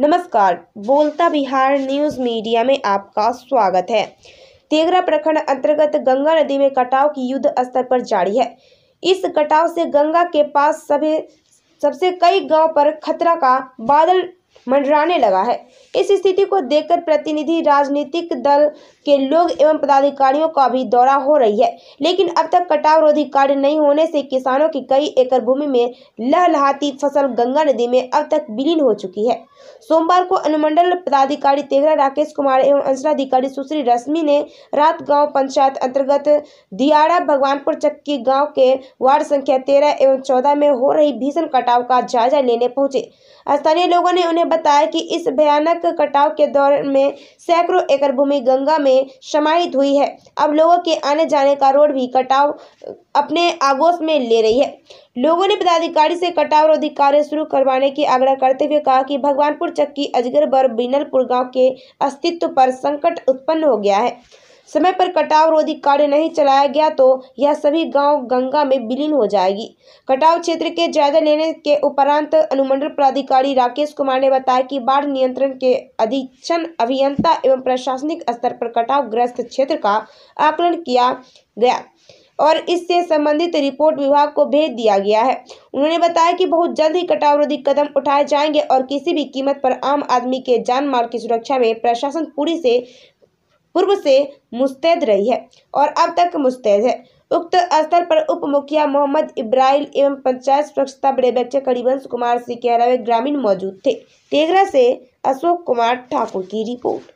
नमस्कार बोलता Bihar news media में आपका स्वागत है तेगरा प्रखंड अंतर्गत गंगा नदी में कटाव की युद्ध स्तर पर जारी है इस कटाव से गंगा के पास सभी सबसे कई गांव पर खतरा का बादल मंडराने लगा है इस स्थिति को देखकर प्रतिनिधि राजनीतिक दल के लोग एवं पदाधिकारियों का भी दौरा हो रही है लेकिन अब तक कटाव रोधी कार्य नहीं होने से किसानों की कई एकड़ भूमि में लहलहाती फसल गंगा नदी में अब तक विलीन हो चुकी है सोमवार को अनुमंडल पदाधिकारी तेघरा राकेश कुमार एवं अंचलाधिकारी सुश्री रश्मि ने रात गांव पंचायत अंतर्गत दियाड़ा भगवानपुर चक्की गांव के वार्ड संख्या तेरह एवं चौदह में हो रही भीषण कटाव का जायजा लेने पहुंचे स्थानीय लोगों ने उन्हें बताया कि इस भयानक कटाव के दौर में सैकड़ों एकड़ भूमि गंगा में में समाहित हुई है अब लोगों के आने जाने का रोड भी कटाव अपने आगोश में ले रही है लोगों ने पदाधिकारी से कटाव रोधी कार्य शुरू करवाने की आग्रह करते हुए कहा कि भगवानपुर चक्की अजगर बर बिनलपुर गांव के अस्तित्व पर संकट उत्पन्न हो गया है समय पर कटाव रोधी कार्य नहीं चलाया गया तो यह सभी गांव गंगा में विलीन हो जाएगी कटाव क्षेत्र के जायजा लेने के उपरांत अनुमंडल पदाधिकारी राकेश कुमार ने बताया कि बाढ़ नियंत्रण के अधीक्षण अभियंता एवं प्रशासनिक स्तर पर कटाव ग्रस्त क्षेत्र का आकलन किया गया और इससे संबंधित रिपोर्ट विभाग को भेज दिया गया है उन्होंने बताया कि बहुत जल्द ही कटावरोधी कदम उठाए जाएंगे और किसी भी कीमत पर आम आदमी के जान माल की सुरक्षा में प्रशासन पूरी से पूर्व से मुस्तैद रही है और अब तक मुस्तैद है उक्त स्तर पर उप मुखिया मोहम्मद इब्राहिम एवं पंचायत स्वच्छता बड़े बच्चे करीबंश कुमार सिंह अलावा ग्रामीण मौजूद थे तेगरा से अशोक कुमार ठाकुर की रिपोर्ट